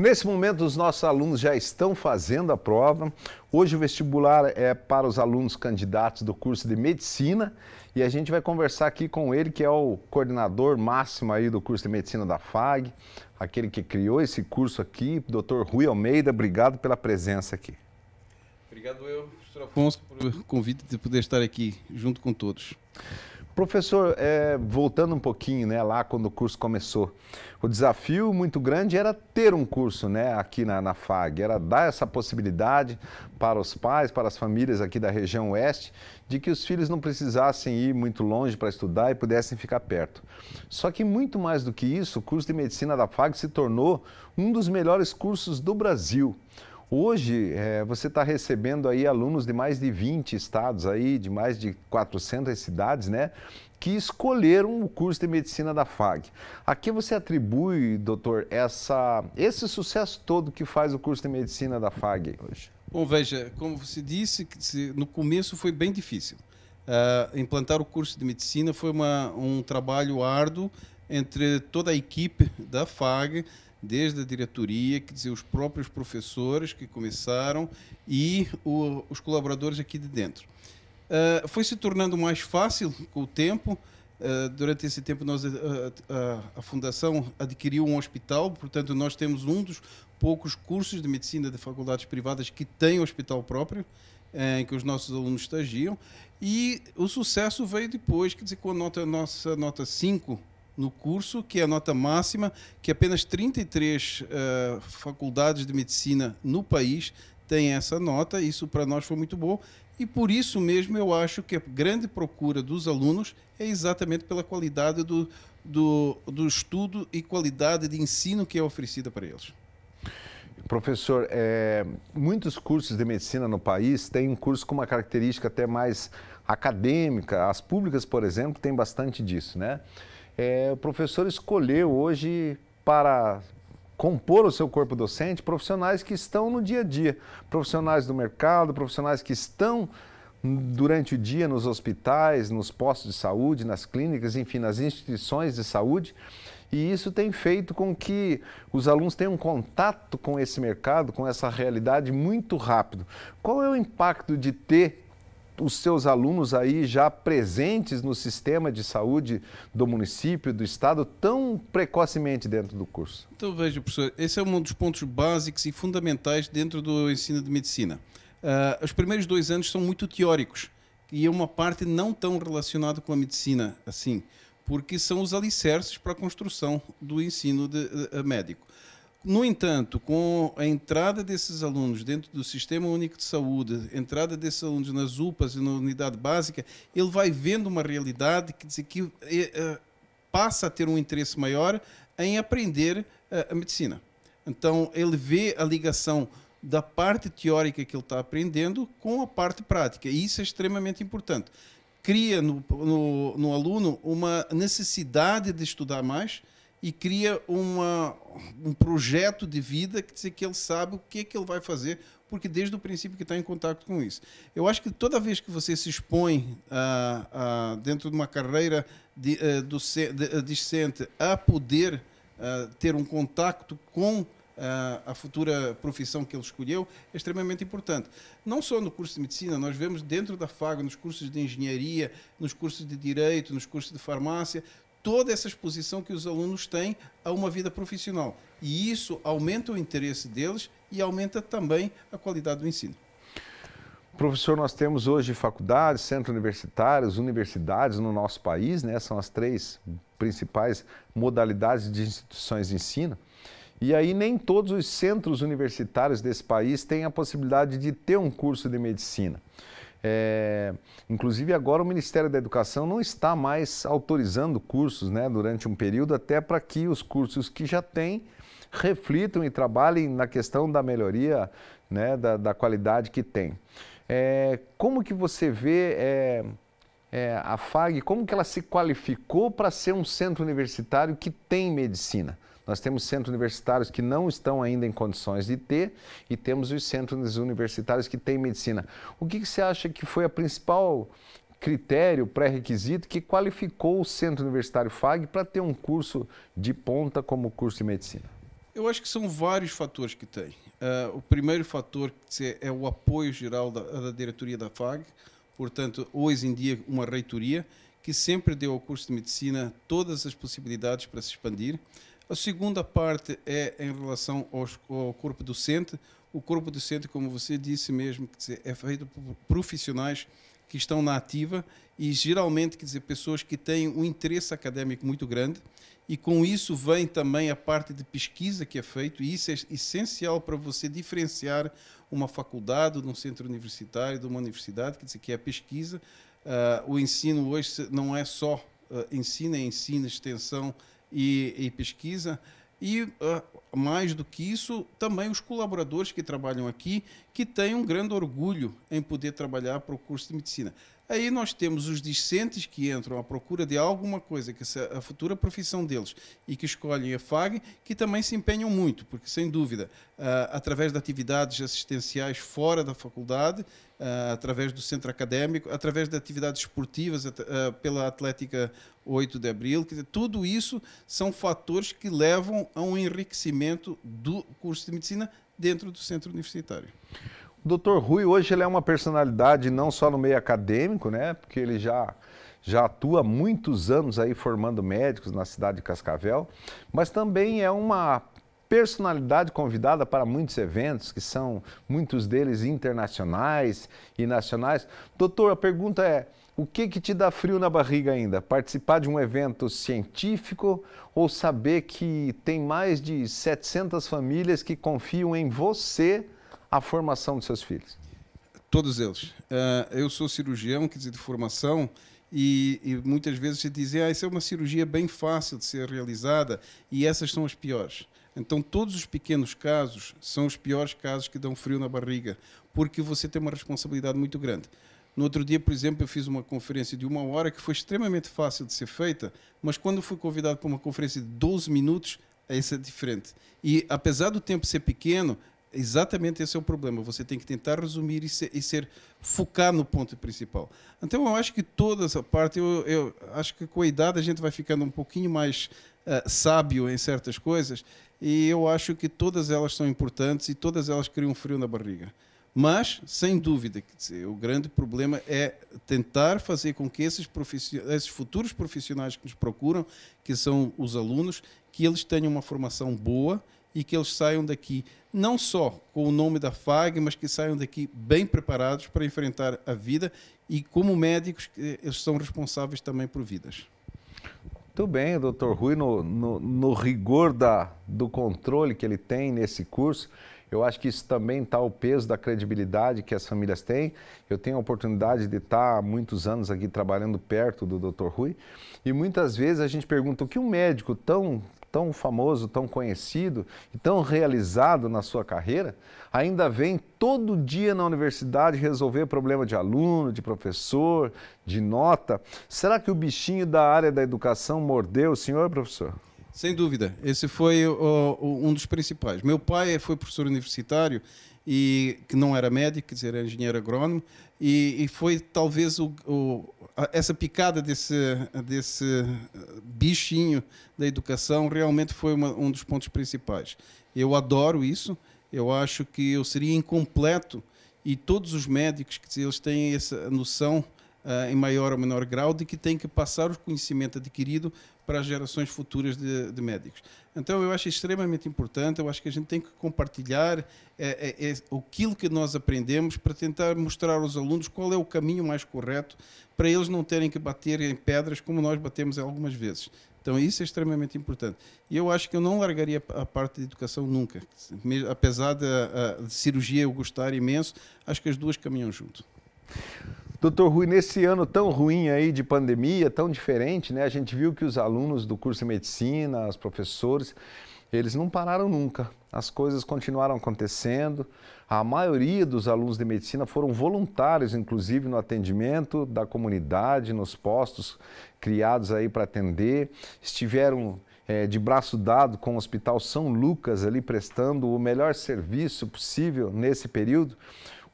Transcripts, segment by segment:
Nesse momento, os nossos alunos já estão fazendo a prova. Hoje o vestibular é para os alunos candidatos do curso de medicina e a gente vai conversar aqui com ele, que é o coordenador máximo aí do curso de medicina da FAG, aquele que criou esse curso aqui, Dr. Rui Almeida. Obrigado pela presença aqui. Obrigado eu, professor Afonso, pelo convite de poder estar aqui junto com todos. Professor, é, voltando um pouquinho, né, lá quando o curso começou, o desafio muito grande era ter um curso, né, aqui na, na FAG, era dar essa possibilidade para os pais, para as famílias aqui da região oeste, de que os filhos não precisassem ir muito longe para estudar e pudessem ficar perto. Só que muito mais do que isso, o curso de medicina da FAG se tornou um dos melhores cursos do Brasil. Hoje, é, você está recebendo aí alunos de mais de 20 estados, aí, de mais de 400 cidades, né? Que escolheram o curso de medicina da FAG. A que você atribui, doutor, essa, esse sucesso todo que faz o curso de medicina da FAG hoje? Bom, veja, como você disse, no começo foi bem difícil. Uh, implantar o curso de medicina foi uma, um trabalho árduo entre toda a equipe da FAG, desde a diretoria, quer dizer, os próprios professores que começaram e o, os colaboradores aqui de dentro. Uh, foi se tornando mais fácil com o tempo. Uh, durante esse tempo, nós, ah, a Fundação adquiriu um hospital, portanto, nós temos um dos poucos cursos de medicina de faculdades privadas que tem hospital próprio em que os nossos alunos estagiam. E o sucesso veio depois, quer dizer, com a nota, nossa nota 5 no curso, que é a nota máxima, que apenas 33 uh, eh, faculdades de medicina no país têm essa nota. Isso para nós foi muito bom. E por isso mesmo eu acho que a grande procura dos alunos é exatamente pela qualidade do, do, do estudo e qualidade de ensino que é oferecida para eles. Professor, é, muitos cursos de medicina no país têm um curso com uma característica até mais acadêmica. As públicas, por exemplo, têm bastante disso, né? É, o professor escolheu hoje para compor o seu corpo docente profissionais que estão no dia a dia, profissionais do mercado, profissionais que estão durante o dia nos hospitais, nos postos de saúde, nas clínicas, enfim, nas instituições de saúde. E isso tem feito com que os alunos tenham contato com esse mercado, com essa realidade muito rápido. Qual é o impacto de ter os seus alunos aí já presentes no sistema de saúde do município, do estado, tão precocemente dentro do curso? Então veja, professor, esse é um dos pontos básicos e fundamentais dentro do ensino de medicina. Uh, os primeiros dois anos são muito teóricos e é uma parte não tão relacionada com a medicina assim, porque são os alicerces para a construção do ensino de, de, eh, de médico. No entanto, com a entrada desses alunos dentro do Sistema Único de Saúde, entrada desses alunos nas UPAs e na unidade básica, ele vai vendo uma realidade que, que eh, eh, passa a ter um interesse maior em aprender eh, a medicina. Então, ele vê a ligação da parte teórica que ele está aprendendo com a parte prática, e isso é extremamente importante. Cria no, no, no aluno uma necessidade de estudar mais, e cria uma, um projeto de vida que, que ele sabe o que, é que ele vai fazer, porque desde o princípio que está em contato com isso. Eu acho que toda vez que você se expõe uh, uh, dentro de uma carreira de, uh, do, de, discente a poder ter um contato com a futura profissão que ele escolheu é extremamente importante. Não só no curso de medicina, nós vemos dentro da FAG, nos cursos de engenharia, nos cursos de direito, nos cursos de farmácia, toda essa exposição que os alunos têm a uma vida profissional. E isso aumenta o interesse deles e aumenta também a qualidade do ensino. Professor, nós temos hoje faculdades, centros universitários, universidades no nosso país, né? São as três principais modalidades de instituições de ensino. E aí nem todos os centros universitários desse país têm a possibilidade de ter um curso de medicina. É, inclusive, agora o Ministério da Educação não está mais autorizando cursos né, durante um período, até para que os cursos que já têm reflitam e trabalhem na questão da melhoria né, da, da qualidade que tem. É, como que você vê é, é, a FAG, como que ela se qualificou para ser um centro universitário que tem medicina? Nós temos centros universitários que não estão ainda em condições de ter e temos os centros universitários que têm medicina. O que, que você acha que foi a principal critério, pré-requisito que qualificou o Centro Universitário FAG para ter um curso de ponta como curso de medicina? Eu acho que são vários fatores que tem. Uh, o primeiro fator é o apoio geral da, da, diretoria da FAG, portanto, hoje em dia, uma reitoria que sempre deu ao curso de medicina todas as possibilidades para se expandir. A segunda parte é em relação aos, ao corpo docente. O corpo docente, como você disse mesmo, dizer, é feito por profissionais que estão na ativa e geralmente, quer dizer, pessoas que têm um interesse acadêmico muito grande e com isso vem também a parte de pesquisa que é feito e isso é essencial para você diferenciar uma faculdade de um centro universitário de uma universidade quer dizer que é a pesquisa uh, o ensino hoje não é só uh, ensino é ensino extensão e, e pesquisa. E uh, mais do que isso, também os colaboradores que trabalham aqui, que têm um grande orgulho em poder trabalhar para o curso de medicina. Aí nós temos os discentes que entram à procura de alguma coisa, que é a futura profissão deles, e que escolhem a FAG, que também se empenham muito, porque, sem dúvida, ah, através de atividades assistenciais fora da faculdade, uh, através do centro académico, através de atividades esportivas, uh, pela Atlética 8 de Abril. Dizer, tudo isso são fatores que levam a um enriquecimento do curso de medicina dentro do centro universitário. O doutor Rui, hoje, ele é uma personalidade não só no meio acadêmico, né? Porque ele já já atua há muitos anos aí formando médicos na cidade de Cascavel, mas também é uma personalidade convidada para muitos eventos, que são muitos deles internacionais e nacionais. Doutor, a pergunta é: o que, que te dá frio na barriga ainda? Participar de um evento científico ou saber que tem mais de 700 famílias que confiam em você a formação de seus filhos? Todos eles. Eh, eu sou cirurgião, quer dizer, de formação, e, e, muitas vezes se dizia, ah, isso é uma cirurgia bem fácil de ser realizada, e essas são as piores. Então, todos os pequenos casos são os piores casos que dão frio na barriga, porque você tem uma responsabilidade muito grande. No outro dia, por exemplo, eu fiz uma conferência de uma hora que foi extremamente fácil de ser feita, mas quando fui convidado para uma conferência de 12 minutos, essa é diferente. E apesar do tempo ser pequeno, exatamente esse é o problema. Você tem que tentar resumir e ser, e ser focar no ponto principal. Então, eu acho que toda essa parte, eu, eu acho que com a idade a gente vai ficando um pouquinho mais eh, sábio em certas coisas, e eu acho que todas elas são importantes e todas elas criam frio na barriga. Mas, sem dúvida, o grande problema é tentar fazer com que esses, esses, futuros profissionais que nos procuram, que são os alunos, que eles tenham uma formação boa e que eles saiam daqui não só com o nome da FAG, mas que saiam daqui bem preparados para enfrentar a vida e, como médicos, eles são responsáveis também por vidas. Muito bem, doutor Rui, no, no, no, rigor da, do controle que ele tem nesse curso, eu acho que isso também está o peso da credibilidade que as famílias têm. Eu tenho a oportunidade de estar tá há muitos anos aqui trabalhando perto do doutor Rui e muitas vezes a gente pergunta o que um médico tão tão famoso, tão conhecido e tão realizado na sua carreira, ainda vem todo dia na universidade resolver problema de aluno, de professor, de nota. Será que o bichinho da área da educação mordeu o senhor, professor? Sem dúvida, esse foi um dos principais. Meu pai foi professor universitário e que não era médico, quer dizer, era engenheiro agrônomo, e, e foi talvez o, o, essa picada desse, desse eh, bichinho da educação realmente foi uma, um dos pontos principais. Eu adoro isso, eu acho que eu seria incompleto e todos os médicos que eles têm essa noção uh, em maior ou menor grau, de que tem que passar o conhecimento adquirido para as gerações futuras de, de, médicos. Então, eu acho extremamente importante, eu acho que a gente tem que compartilhar é, é, é, aquilo que nós aprendemos para tentar mostrar aos alunos qual é o caminho mais correto para eles não terem que bater em pedras como nós batemos algumas vezes. Então, isso é extremamente importante. E eu acho que eu não largaria a parte de educação nunca. Apesar da ah, cirurgia eu gostar imenso, acho que as duas caminham junto. Doutor Rui, nesse ano tão ruim aí de pandemia, tão diferente, né? A gente viu que os alunos do curso de medicina, os professores, eles não pararam nunca. As coisas continuaram acontecendo. A maioria dos alunos de medicina foram voluntários, inclusive no atendimento da comunidade, nos postos criados aí para atender. Estiveram é, de braço dado com o Hospital São Lucas ali prestando o melhor serviço possível nesse período.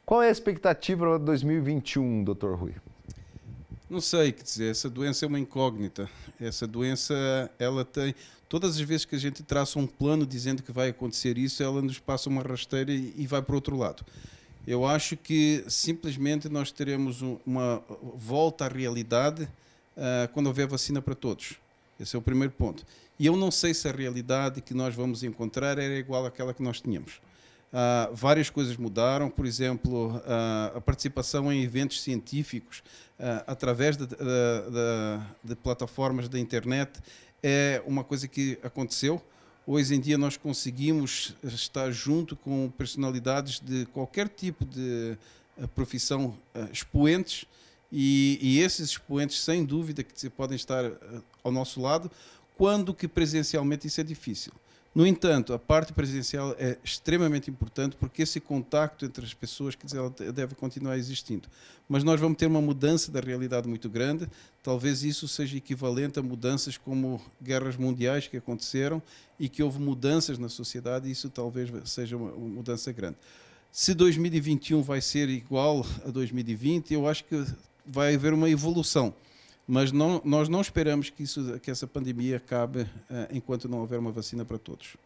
Qual é a expectativa para 2021, doutor Rui? Não sei, quer dizer, essa doença é uma incógnita. Essa doença, ela tem. Todas as vezes que a gente traça um plano dizendo que vai acontecer isso, ela nos passa uma rasteira e vai para o outro lado. Eu acho que simplesmente nós teremos uma volta à realidade uh, quando houver vacina para todos. Esse é o primeiro ponto. E eu não sei se a realidade que nós vamos encontrar era igual àquela que nós tínhamos. Uh, várias coisas mudaram, por exemplo, uh, a participação em eventos científicos uh, através de, de, de, de, plataformas da internet é uma coisa que aconteceu. Hoje em dia nós conseguimos estar junto com personalidades de qualquer tipo de profissão expoentes e, e esses expoentes, sem dúvida, que podem estar ao nosso lado, quando que presencialmente isso é difícil. No entanto, a parte presidencial é extremamente importante porque esse contacto entre as pessoas, quer dizer, ela deve continuar existindo. Mas nós vamos ter uma mudança da realidade muito grande. Talvez isso seja equivalente a mudanças como guerras mundiais que aconteceram e que houve mudanças na sociedade. E isso talvez seja uma mudança grande. Se 2021 vai ser igual a 2020, eu acho que vai haver uma evolução. Mas não, nós não esperamos que, isso, que essa pandemia acabe uh, enquanto não houver uma vacina para todos.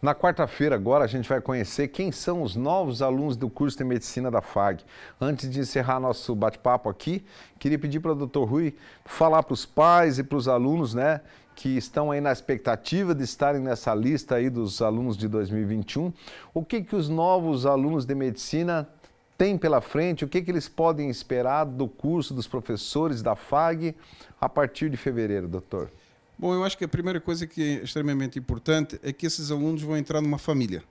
Na quarta-feira, agora, a gente vai conhecer quem são os novos alunos do curso de medicina da FAG. Antes de encerrar nosso bate-papo aqui, queria pedir para o doutor Rui falar para os pais e para os alunos, né, que estão aí na expectativa de estarem nessa lista aí dos alunos de 2021, o que, que os novos alunos de medicina tem pela frente, o que, que eles podem esperar do curso dos professores da FAG a partir de fevereiro, doutor? Bom, eu acho que a primeira coisa que é extremamente importante é que esses alunos vão entrar numa família.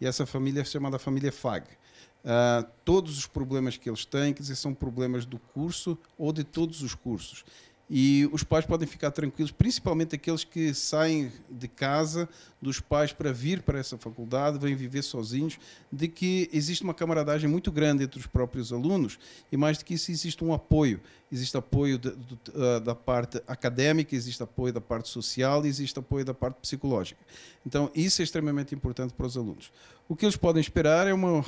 E essa família é chamada família FAG. Uh, todos os problemas que eles têm, quer dizer, são problemas do curso ou de todos os cursos. E os pais podem ficar tranquilos, principalmente aqueles que saem de casa dos pais para vir para essa faculdade, vêm viver sozinhos, de que existe uma camaradagem muito grande entre os próprios alunos e mais do que isso existe um apoio existe apoio de, de, ah, da parte acadêmica, existe apoio da parte social, existe apoio da parte psicológica. Então, isso é extremamente importante para os alunos. O que eles podem esperar é uma, uh,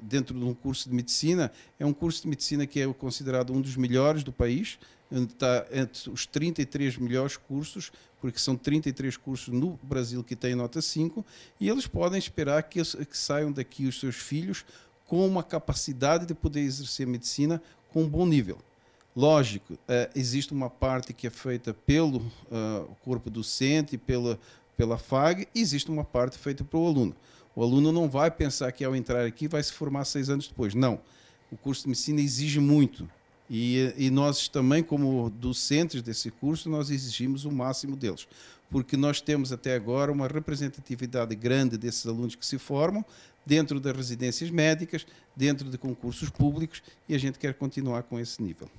dentro de um curso de medicina, é um curso de medicina que é considerado um dos melhores do país, está entre os 33 melhores cursos, porque são 33 cursos no Brasil que têm nota 5, e eles podem esperar que, que saiam daqui os seus filhos com uma capacidade de poder exercer medicina com um bom nível. Lógico, é, existe uma parte que é feita pelo uh, corpo docente, pela, pela FAG, e existe uma parte feita pelo aluno. O aluno não vai pensar que ao entrar aqui vai se formar seis anos depois. Não. O curso de medicina exige muito. E, e nós também, como docentes desse curso, nós exigimos o máximo deles. Porque nós temos até agora uma representatividade grande desses alunos que se formam dentro das residências médicas, dentro de concursos públicos, e a gente quer continuar com esse nível.